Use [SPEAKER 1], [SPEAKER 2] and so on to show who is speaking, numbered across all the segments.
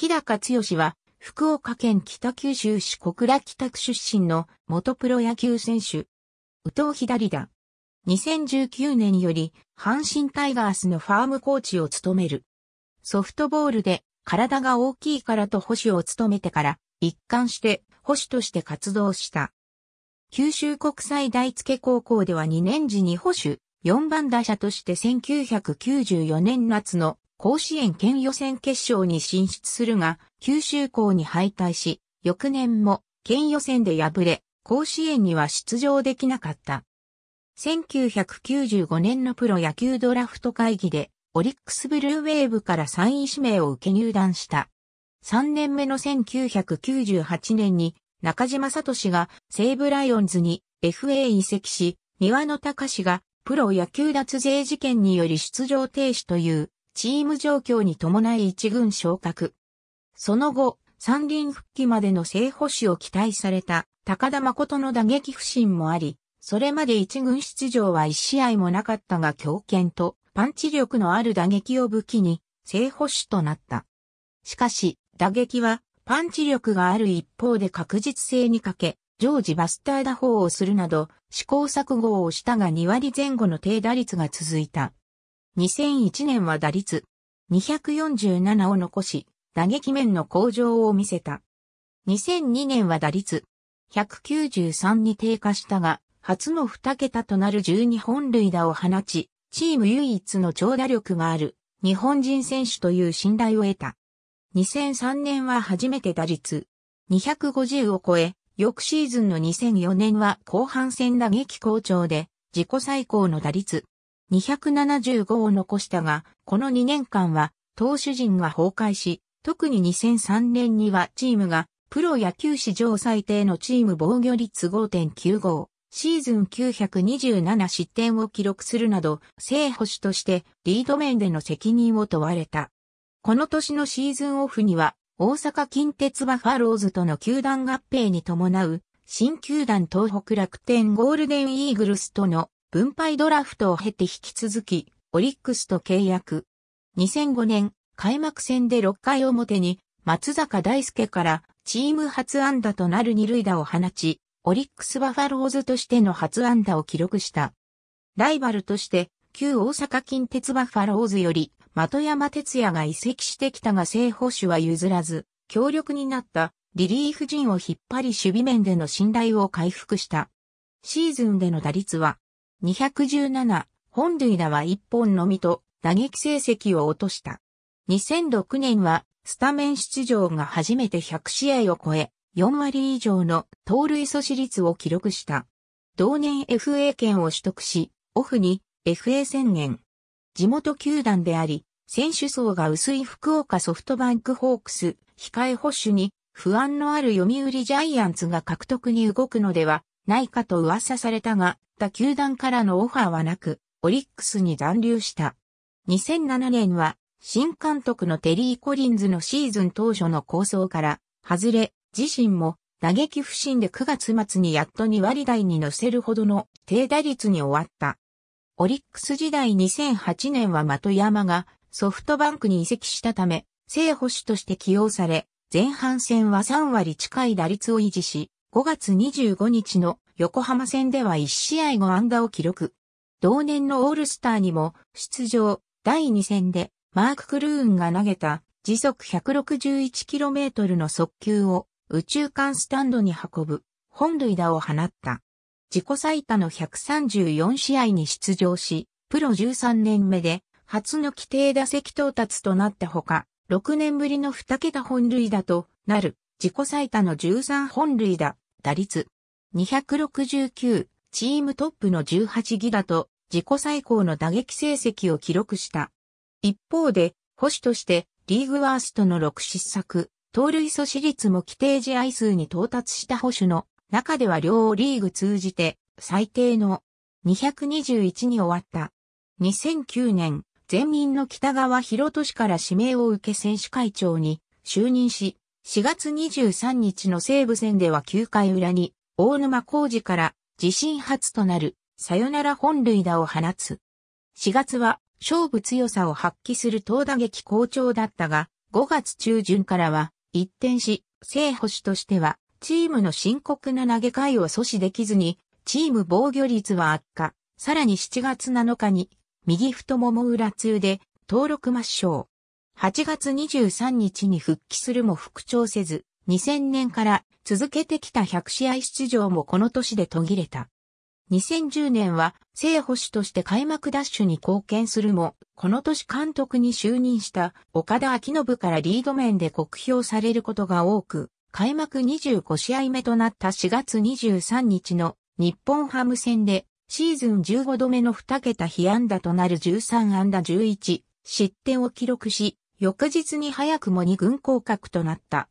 [SPEAKER 1] 日高剛は、福岡県北九州市小倉北区出身の元プロ野球選手。宇藤左だ。2019年より、阪神タイガースのファームコーチを務める。ソフトボールで、体が大きいからと保守を務めてから、一貫して保守として活動した。九州国際大付高校では2年時に保守、4番打者として1994年夏の甲子園県予選決勝に進出するが、九州校に敗退し、翌年も県予選で敗れ、甲子園には出場できなかった。1995年のプロ野球ドラフト会議で、オリックスブルーウェーブから3位指名を受け入団した。3年目の1998年に中島聡が西武ライオンズに FA 移籍し、庭野隆がプロ野球脱税事件により出場停止というチーム状況に伴い一軍昇格。その後、三輪復帰までの正捕手を期待された高田誠の打撃不振もあり、それまで一軍出場は一試合もなかったが強肩とパンチ力のある打撃を武器に正捕手となった。しかし、打撃はパンチ力がある一方で確実性に欠け、常時バスター打法をするなど試行錯誤をしたが2割前後の低打率が続いた。2001年は打率247を残し、打撃面の向上を見せた。2002年は打率193に低下したが、初の2桁となる12本塁打を放ち、チーム唯一の長打力がある日本人選手という信頼を得た。2003年は初めて打率250を超え、翌シーズンの2004年は後半戦打撃好調で自己最高の打率275を残したが、この2年間は投手陣が崩壊し、特に2003年にはチームがプロ野球史上最低のチーム防御率5.95、シーズン927失点を記録するなど、正捕手としてリード面での責任を問われた。この年のシーズンオフには、大阪近鉄バファローズとの球団合併に伴う、新球団東北楽天ゴールデンイーグルスとの分配ドラフトを経て引き続き、オリックスと契約。2005年、開幕戦で6回表に、松坂大輔からチーム初安打となる二塁打を放ち、オリックスバファローズとしての初安打を記録した。ライバルとして、旧大阪近鉄バファローズより、的山哲也が移籍してきたが正捕手は譲らず、強力になったリリーフ陣を引っ張り守備面での信頼を回復した。シーズンでの打率は217、本塁打は1本のみと打撃成績を落とした。2006年はスタメン出場が初めて100試合を超え、4割以上の盗塁阻止率を記録した。同年 FA 権を取得し、オフに FA 宣言。地元球団であり、選手層が薄い福岡ソフトバンクホークス、控え保守に不安のある読売ジャイアンツが獲得に動くのではないかと噂されたが、った球団からのオファーはなく、オリックスに残留した。2007年は、新監督のテリー・コリンズのシーズン当初の構想から、外れ、自身も打撃不振で9月末にやっと2割台に乗せるほどの低打率に終わった。オリックス時代2008年は的山がソフトバンクに移籍したため、正捕手として起用され、前半戦は3割近い打率を維持し、5月25日の横浜戦では1試合5安打を記録。同年のオールスターにも出場第2戦でマーク・クルーンが投げた時速 161km の速球を宇宙間スタンドに運ぶ本塁打を放った。自己最多の134試合に出場し、プロ13年目で初の規定打席到達となったほか、6年ぶりの2桁本塁打となる自己最多の13本塁打、打率269、チームトップの18ギガと自己最高の打撃成績を記録した。一方で、保守としてリーグワーストの6失策、盗塁阻止率も規定試合数に到達した保守の中では両リーグ通じて最低の221に終わった。2009年、前任の北川博俊から指名を受け選手会長に就任し、4月23日の西武戦では9回裏に大沼浩二から自身初となるサヨナラ本塁打を放つ。4月は勝負強さを発揮する投打撃好調だったが、5月中旬からは一転し、正捕手としてはチームの深刻な投げ替えを阻止できずに、チーム防御率は悪化。さらに7月7日に右太もも裏痛で登録抹消。8月23日に復帰するも復調せず、2000年から続けてきた100試合出場もこの年で途切れた。2010年は正捕手として開幕ダッシュに貢献するも、この年監督に就任した岡田昭信からリード面で酷評されることが多く、開幕25試合目となった4月23日の日本ハム戦でシーズン15度目の2桁被安打となる13安打11失点を記録し、翌日に早くも2軍降格となった。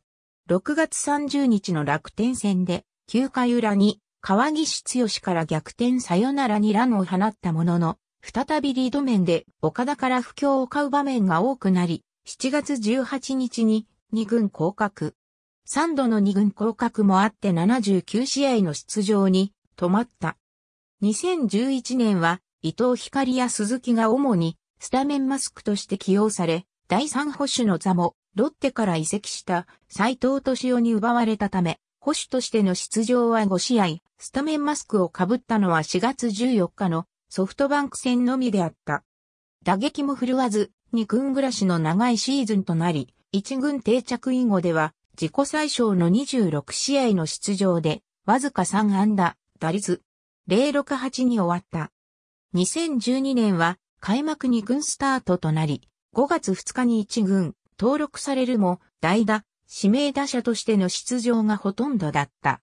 [SPEAKER 1] 6月30日の楽天戦で、9回裏に川岸剛から逆転サヨナラにランを放ったものの、再びリード面で岡田から不況を買う場面が多くなり、7月18日に2軍降格。3度の2軍降格もあって79試合の出場に止まった。2011年は伊藤光や鈴木が主にスタメンマスクとして起用され、第3保守の座もロッテから移籍した斎藤敏夫に奪われたため、保守としての出場は5試合、スタメンマスクをかぶったのは4月14日のソフトバンク戦のみであった。打撃も振るわず、2軍暮らしの長いシーズンとなり、1軍定着以後では、自己最小の26試合の出場で、わずか3安打、打率、068に終わった。2012年は、開幕2軍スタートとなり、5月2日に1軍、登録されるも、代打、指名打者としての出場がほとんどだった。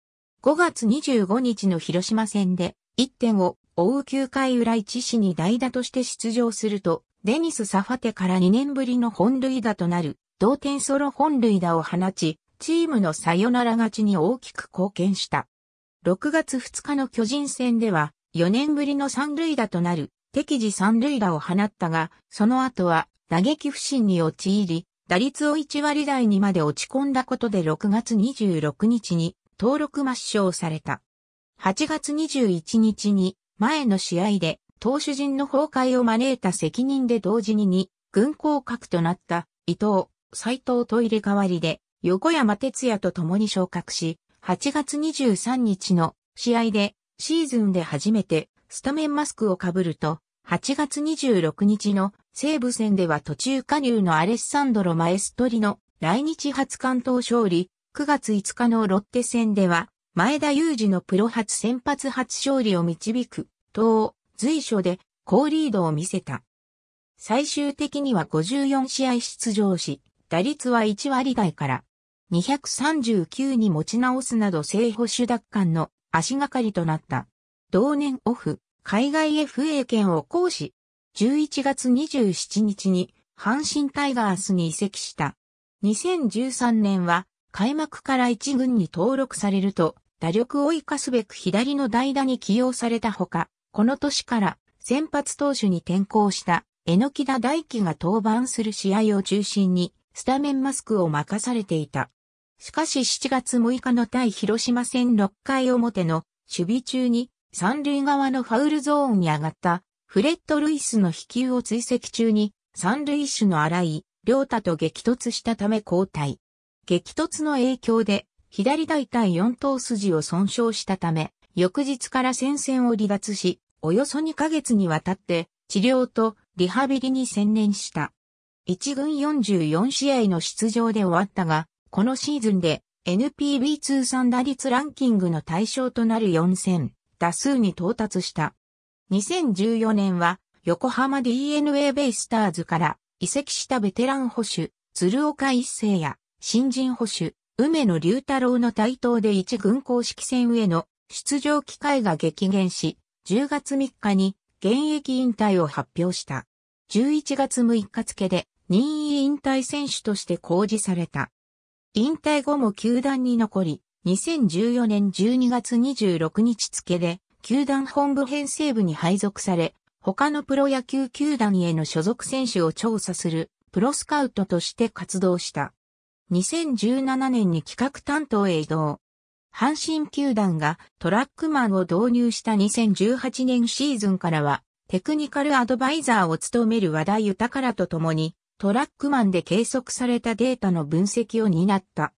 [SPEAKER 1] 5月25日の広島戦で、1点を追う9回裏1市に代打として出場すると、デニス・サファテから2年ぶりの本塁打となる、同点ソロ本塁打を放ち、チームのサヨナラ勝ちに大きく貢献した。6月2日の巨人戦では、4年ぶりの三塁打となる、適時三塁打を放ったが、その後は打撃不振に陥り、打率を1割台にまで落ち込んだことで6月26日に登録抹消された。8月21日に前の試合で投手陣の崩壊を招いた責任で同時に2軍降格となった伊藤、斎藤と入れ替わりで横山哲也と共に昇格し、8月23日の試合でシーズンで初めてスタメンマスクをかぶると、8月26日の西武戦では途中加入のアレッサンドロ・マエストリの来日初関東勝利、9月5日のロッテ戦では、前田裕二のプロ初先発初勝利を導く、等、随所で、高リードを見せた。最終的には54試合出場し、打率は1割台から、239に持ち直すなど正捕手奪還の足がかりとなった。同年オフ、海外 FA 権を行使、11月27日に阪神タイガースに移籍した。2013年は開幕から一軍に登録されると、打力を生かすべく左の代打に起用されたほか、この年から先発投手に転向した榎田大輝が登板する試合を中心にスタメンマスクを任されていた。しかし7月6日の対広島戦6回表の守備中に三塁側のファウルゾーンに上がったフレッド・ルイスの飛球を追跡中に、三塁手の荒井、良太と激突したため交代。激突の影響で、左大腿四頭筋を損傷したため、翌日から戦線を離脱し、およそ2ヶ月にわたって、治療とリハビリに専念した。1軍44試合の出場で終わったが、このシーズンで NPB 通算打率ランキングの対象となる4戦、打数に到達した。2014年は横浜 DNA ベイスターズから移籍したベテラン保守、鶴岡一世や新人保守、梅野隆太郎の台頭で一軍公式戦への出場機会が激減し、10月3日に現役引退を発表した。11月6日付で任意引退選手として公示された。引退後も球団に残り、2014年12月26日付で球団本部編成部に配属され、他のプロ野球球団への所属選手を調査するプロスカウトとして活動した。2017年に企画担当へ移動。阪神球団がトラックマンを導入した2018年シーズンからはテクニカルアドバイザーを務める和田豊らと共にトラックマンで計測されたデータの分析を担った。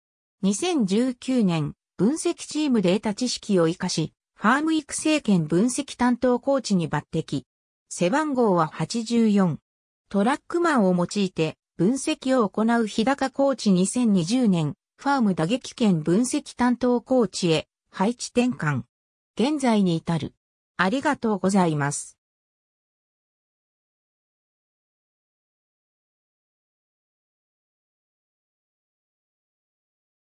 [SPEAKER 1] 2019年分析チームで得た知識を活かしファーム育成権分析担当コーチに抜擢。背番号は84。トラックマンを用いて分析を行う日高コーチ2020年、ファーム打撃権分析担当コーチへ配置転換。現在に至る。ありがとうございます。